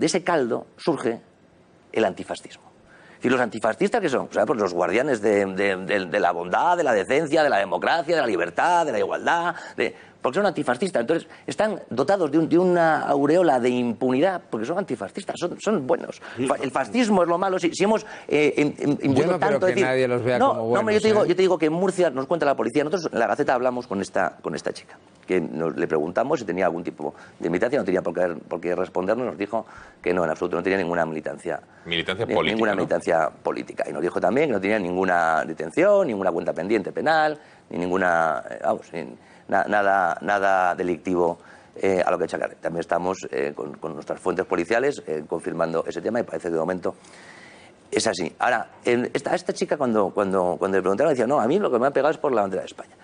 de ese caldo surge el antifascismo. ¿Y los antifascistas que son? O pues, pues los guardianes de, de, la bondad, de la decencia, de la democracia, de la libertad, de la igualdad. De porque son antifascistas. Entonces, están dotados de, un, de una aureola de impunidad porque son antifascistas, son, buenos. El fascismo es lo malo. Si, hemos eh, em, em, no tanto que nadie los vea como buenos. yo te, digo, ¿eh? yo te digo que en Murcia nos cuenta la policía. Nosotros en la Gaceta hablamos con esta, con esta chica, que nos, le preguntamos si tenía algún tipo de militancia, no tenía por qué, por qué respondernos, nos dijo que no, en absoluto, no tenía ninguna militancia. Militancia política. Ninguna militancia política. Y nos dijo también que no tenía ninguna detención, ninguna cuenta pendiente penal, ni ninguna, vamos, nada, nada delictivo eh, a lo que echarle. También estamos eh, con, nuestras fuentes policiales eh, confirmando ese tema y parece que de momento es así. Ahora, esta, esta chica cuando, cuando, cuando le preguntaron decía, no, a mí lo que me ha pegado es por la bandera de España.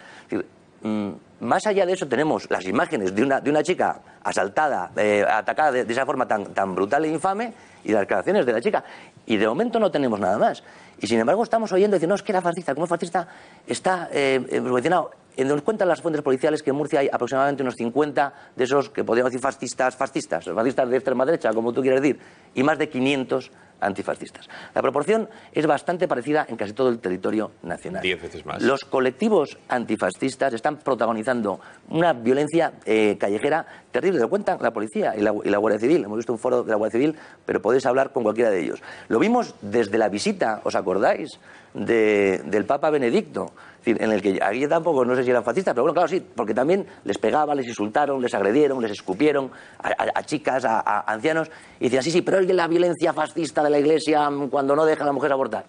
Mm, más allá de eso tenemos las imágenes de una, de una chica asaltada, eh, atacada de, esa forma tan, tan brutal e infame y las declaraciones de la chica. Y de momento no tenemos nada más. Y sin embargo estamos oyendo decir, no, es que era fascista, como fascista está eh, en eh, Nos cuentan las fuentes policiales que en Murcia hay aproximadamente unos 50 de esos que podríamos decir fascistas, fascistas, fascistas de extrema derecha, como tú quieres decir, y más de 500 antifascistas. La proporción es bastante parecida en casi todo el territorio nacional. Diez veces más. Los colectivos antifascistas están protagonizando una violencia eh, callejera terrible. Lo cuentan la policía y la, Guardia Civil. Hemos visto un foro de la Guardia Civil, pero podéis hablar con cualquiera de ellos. Lo vimos desde la visita, ¿os acordáis? del Papa Benedicto en el que aquí tampoco, no sé si eran fascistas, pero bueno, claro, sí, porque también les pegaba, les insultaron, les agredieron, les escupieron a, chicas, a, ancianos, y decían, sí, sí, pero es la violencia fascista de la Iglesia mm, cuando no deja a la mujer abortar.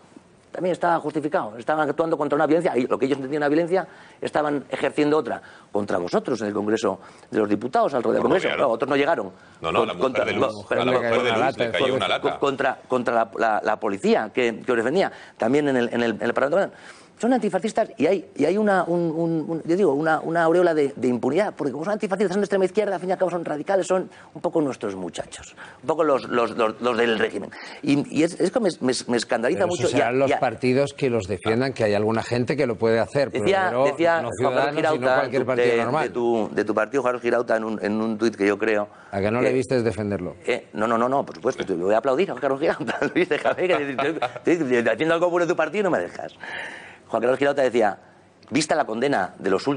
También estaba justificado, estaban actuando contra una violencia, y lo que ellos entendían una violencia, estaban ejerciendo otra, contra vosotros en el Congreso de los Diputados, alrededor del Congreso, no, otros no llegaron. No, no, contra, Contra, contra la, la, policía que, que os defendía, también en el, en el, en el Parlamento son antifascistas y hay, y hay una, yo digo, una, una aureola de, impunidad, porque como son antifascistas, son de extrema izquierda, al fin y al cabo son radicales, son un poco nuestros muchachos, un poco los, del régimen. Y, es, que me, me, escandaliza mucho. Serán ya, los partidos que los defiendan, que hay alguna gente que lo puede hacer, pero decía, no Girauta, de, De tu, de tu partido, Carlos Girauta, en un, en un tuit que yo creo... ¿A que no le viste defenderlo? no, no, no, no, por supuesto, te voy a aplaudir a Carlos Girauta, déjame que te, haciendo algo bueno tu partido no me dejas. Juan Carlos Quirota decía, vista la condena de los últimos.